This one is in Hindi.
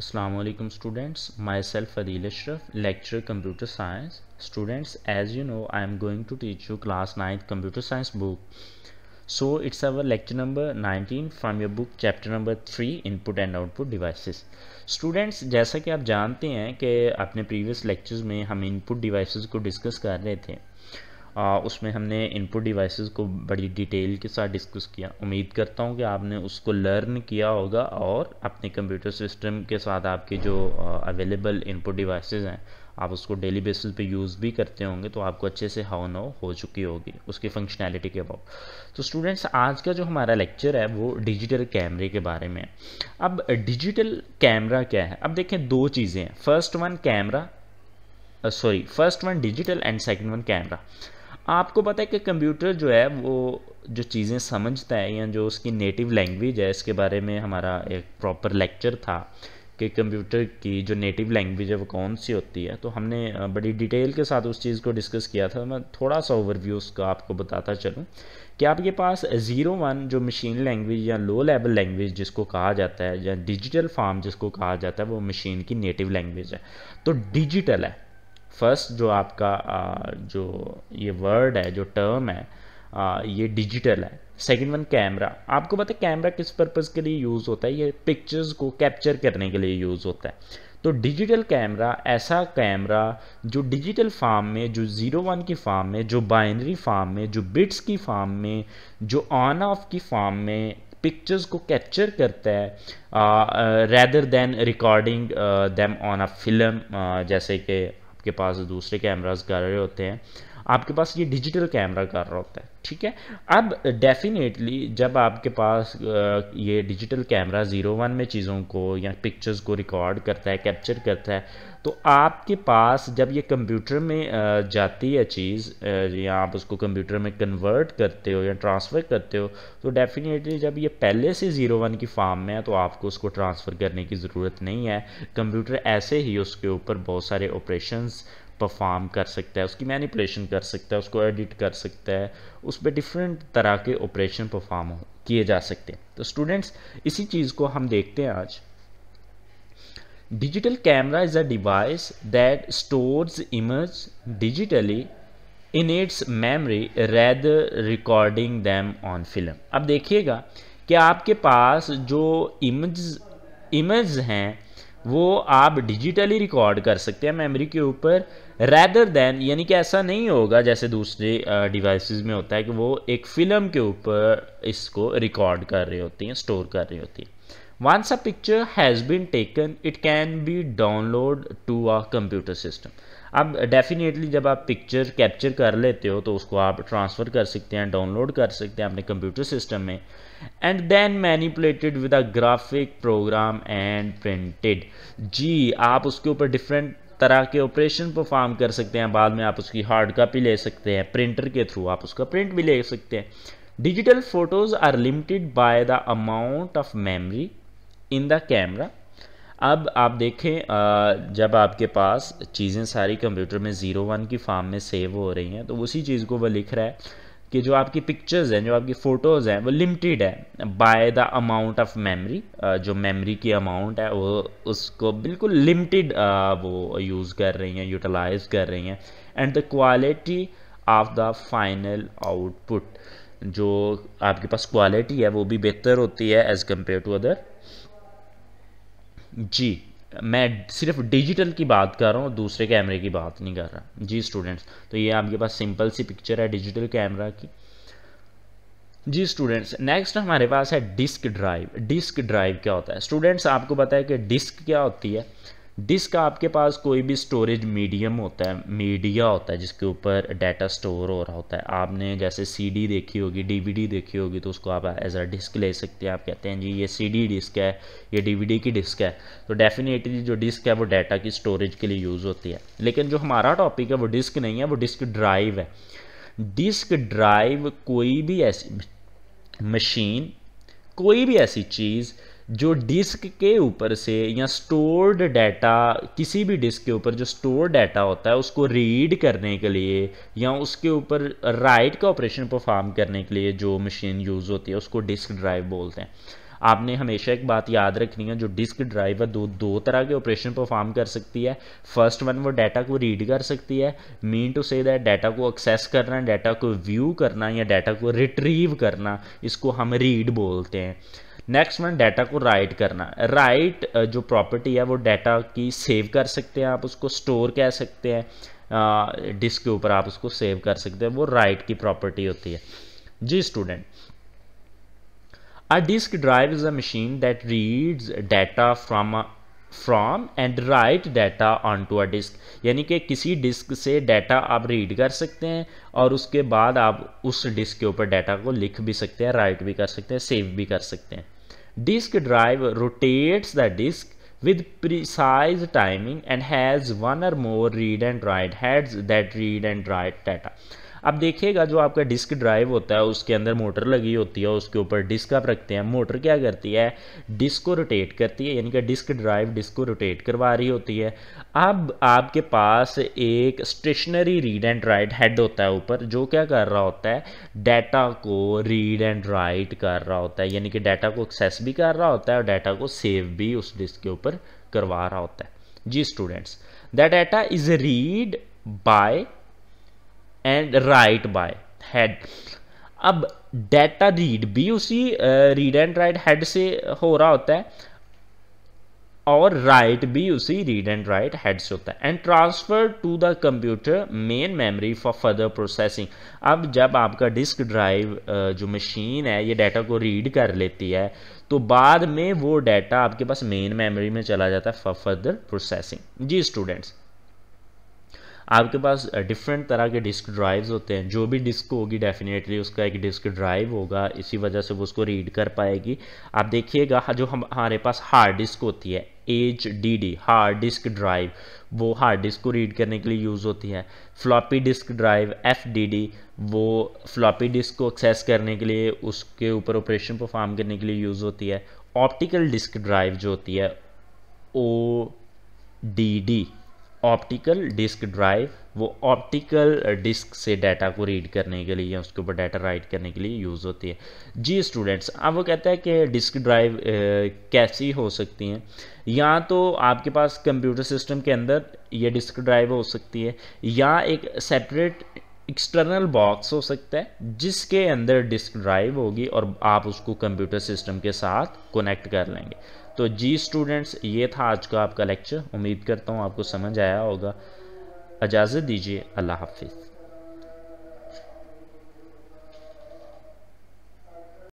Aslam students myself Adeel Ashraf lecture computer science students as you know I am going to teach you class ninth computer science book so it's our lecture number nineteen from your book chapter number three input and output devices students जैसा कि आप जानते हैं कि अपने प्रीवियस लेक्चर्स में हम इनपुट डिवाइसेस को डिस्कस कर रहे थे आ, उसमें हमने इनपुट डिवाइसेस को बड़ी डिटेल के साथ डिस्कस किया उम्मीद करता हूँ कि आपने उसको लर्न किया होगा और अपने कंप्यूटर सिस्टम के साथ आपके जो अवेलेबल इनपुट डिवाइसेस हैं आप उसको डेली बेसिस पे यूज़ भी करते होंगे तो आपको अच्छे से हाउ नो हो चुकी होगी उसकी फंक्शनैलिटी के अबाउट तो स्टूडेंट्स आज का जो हमारा लेक्चर है वो डिजिटल कैमरे के बारे में है अब डिजिटल कैमरा क्या है अब देखें दो चीज़ें हैं first one camera sorry first one digital and second one camera आपको पता है कि कंप्यूटर जो है वो जो चीज़ें समझता है या जो उसकी नेटिव लैंग्वेज है इसके बारे में हमारा एक प्रॉपर लेक्चर था कि कंप्यूटर की जो नेटिव लैंग्वेज है वो कौन सी होती है तो हमने बड़ी डिटेल के साथ उस चीज़ को डिस्कस किया था मैं थोड़ा सा ओवरव्यू उसका आपको बताता चलूँ कि आपके पास ज़ीरो वन जो मशीन लैंग्वेज या लो लेवल लैंग्वेज जिसको कहा जाता है या डिजिटल फॉर्म जिसको कहा जाता है वो मशीन की नेटिव लैंग्वेज है तो डिजिटल है फर्स्ट जो आपका जो ये वर्ड है जो टर्म है ये डिजिटल है सेकेंड वन कैमरा आपको पता है कैमरा किस पर्पज़ के लिए यूज़ होता है ये पिक्चर्स को कैप्चर करने के लिए यूज़ होता है तो डिजिटल कैमरा ऐसा कैमरा जो डिजिटल फार्म में जो ज़ीरो वन की फार्म में जो बाइनरी फार्म में जो बिट्स की फार्म में जो ऑन ऑफ की फार्म में पिक्चर्स को कैप्चर करता है rather than recording them on a film जैसे कि आपके पास दूसरे कैमराज गए होते हैं आपके पास ये डिजिटल कैमरा कर रहा होता है ठीक है अब डेफिनेटली जब आपके पास ये डिजिटल कैमरा ज़ीरो वन में चीज़ों को या पिक्चर्स को रिकॉर्ड करता है कैप्चर करता है तो आपके पास जब ये कंप्यूटर में जाती है चीज़ या आप उसको कंप्यूटर में कन्वर्ट करते हो या ट्रांसफ़र करते हो तो डेफिनेटली जब ये पहले से ज़ीरो वन की फार्म में है तो आपको उसको ट्रांसफ़र करने की ज़रूरत नहीं है कंप्यूटर ऐसे ही उसके ऊपर बहुत सारे ऑपरेशंस परफॉर्म कर सकता है उसकी मैनिपुलेशन कर सकता है उसको एडिट कर सकता है उस पर डिफरेंट तरह के ऑपरेशन परफॉर्म किए जा सकते हैं तो स्टूडेंट्स इसी चीज़ को हम देखते हैं आज digital camera is a device that stores image digitally in its memory rather recording them on film अब देखिएगा कि आपके पास जो इमेज इमेज हैं वो आप डिजिटली रिकॉर्ड कर सकते हैं मेमोरी के ऊपर रैदर देन यानी कि ऐसा नहीं होगा जैसे दूसरे डिवाइसेस में होता है कि वो एक फ़िल्म के ऊपर इसको रिकॉर्ड कर रही होती हैं स्टोर कर रही होती हैं once a picture has been taken it can be download to a computer system अब डेफिनेटली जब आप पिक्चर कैप्चर कर लेते हो तो उसको आप ट्रांसफ़र कर सकते हैं डाउनलोड कर सकते हैं अपने कंप्यूटर सिस्टम में and then manipulated with a graphic program and printed जी आप उसके ऊपर डिफरेंट तरह के ऑपरेशन परफॉर्म कर सकते हैं बाद में आप उसकी हार्ड कापी ले सकते हैं प्रिंटर के थ्रू आप उसका प्रिंट भी ले सकते हैं digital photos are limited by the amount of memory in the camera अब आप देखें जब आपके पास चीज़ें सारी कंप्यूटर में ज़ीरो वन की फार्म में सेव हो रही हैं तो उसी चीज़ को वो लिख रहा है कि जो आपकी पिक्चर्स हैं जो आपकी फ़ोटोज़ हैं वो लिमिटेड है by the amount of memory जो मेमोरी की अमाउंट है वो उसको बिल्कुल लिमिटेड वो यूज़ कर रही हैं यूटिलाइज कर रही हैं and the quality of the final output जो आपके पास क्वालिटी है वो भी बेहतर होती है एज़ कम्पेयर टू अदर जी मैं सिर्फ डिजिटल की बात कर रहा हूँ दूसरे कैमरे की बात नहीं कर रहा जी स्टूडेंट्स तो ये आपके पास सिंपल सी पिक्चर है डिजिटल कैमरा की जी स्टूडेंट्स नेक्स्ट हमारे पास है डिस्क ड्राइव डिस्क ड्राइव क्या होता है स्टूडेंट्स आपको पता है कि डिस्क क्या होती है डिस्क आपके पास कोई भी स्टोरेज मीडियम होता है मीडिया होता है जिसके ऊपर डाटा स्टोर हो रहा होता है आपने जैसे सीडी देखी होगी डीवीडी देखी होगी तो उसको आप एज अ डिस्क ले सकते हैं आप कहते हैं जी ये सीडी डिस्क है ये डीवीडी की डिस्क है तो डेफिनेटली जो डिस्क है वो डाटा की स्टोरेज के लिए यूज़ होती है लेकिन जो हमारा टॉपिक है वो डिस्क नहीं है वो डिस्क ड्राइव है डिस्क ड्राइव कोई भी ऐसी मशीन कोई भी ऐसी चीज़ जो डिस्क के ऊपर से या स्टोर्ड डाटा किसी भी डिस्क के ऊपर जो स्टोर डाटा होता है उसको रीड करने के लिए या उसके ऊपर राइट का ऑपरेशन परफॉर्म करने के लिए जो मशीन यूज़ होती है उसको डिस्क ड्राइव बोलते हैं आपने हमेशा एक बात याद रखनी है जो डिस्क ड्राइव है दो दो तरह के ऑपरेशन परफॉर्म कर सकती है फर्स्ट वन वो डाटा को रीड कर सकती है mean to say that data को एक्सेस करना डाटा को व्यू करना या डाटा को रिट्रीव करना इसको हम रीड बोलते हैं नेक्स्ट वन डाटा को राइट करना राइट जो प्रॉपर्टी है वो डाटा की सेव कर सकते हैं आप उसको स्टोर कह सकते हैं डिस्क के ऊपर आप उसको सेव कर सकते हैं वो राइट की प्रॉपर्टी होती है जी student a disk drive is a machine that reads data from from and write data on to a disk यानी कि किसी डिस्क से डाटा आप रीड कर सकते हैं और उसके बाद आप उस डिस्क के ऊपर डाटा को लिख भी सकते हैं राइट भी कर सकते हैं सेव भी कर सकते हैं Disk drive rotates the disk with precise timing and has one or more read and write heads that read and write data. अब देखिएगा जो आपका डिस्क ड्राइव होता है उसके अंदर मोटर लगी होती है उसके ऊपर डिस्क आप रखते हैं मोटर क्या करती है डिस्क को रोटेट करती है यानी कि डिस्क ड्राइव डिस्क को रोटेट करवा रही होती है अब आपके पास एक stationary read and write head होता है ऊपर जो क्या कर रहा होता है डाटा को रीड एंड राइट कर रहा होता है यानी कि डाटा को एक्सेस भी कर रहा होता है और डाटा को सेव भी उस डिस्क के ऊपर करवा रहा होता है जी students the data is read by and write by head अब डेटा रीड भी उसी रीड एंड राइट हेड से हो रहा होता है और राइट भी उसी रीड एंड राइट हेड से होता है and transfer to the computer main memory for further processing अब जब आपका डिस्क ड्राइव uh, जो मशीन है ये डाटा को रीड कर लेती है तो बाद में वो डाटा आपके पास मेन मेमोरी में चला जाता है फॉर फर्दर प्रोसेसिंग जी स्टूडेंट्स आपके पास डिफरेंट तरह के डिस्क ड्राइव्स होते हैं जो भी डिस्क होगी डेफिनेटली उसका एक डिस्क ड्राइव होगा इसी वजह से वो उसको रीड कर पाएगी आप देखिएगा हाँ, जो हम हमारे पास हार्ड डिस्क होती है H D D hard disk drive वो हार्ड डिस्क को रीड करने के लिए यूज़ होती है floppy disk drive F D D वो फ्लॉपी डिस्क को एक्सेस करने के लिए उसके ऊपर ऑपरेशन परफॉर्म करने के लिए यूज़ होती है ऑप्टिकल डिस्क ड्राइव जो होती है O D D optical disk drive वो ऑप्टिकल डिस्क uh, से डाटा को रीड करने के लिए या उसके ऊपर डाटा राइट करने के लिए यूज़ होती है जी स्टूडेंट्स अब वो कहता है कि डिस्क ड्राइव uh, कैसी हो सकती हैं या तो आपके पास कंप्यूटर सिस्टम के अंदर ये डिस्क ड्राइव हो सकती है या एक सेपरेट एक्सटर्नल बॉक्स हो सकता है जिसके अंदर डिस्क ड्राइव होगी और आप उसको कंप्यूटर सिस्टम के साथ कनेक्ट कर लेंगे तो जी स्टूडेंट्स ये था आज का आपका लेक्चर उम्मीद करता हूँ आपको समझ आया होगा इजाज़त दीजिए अल्लाह हाफिज़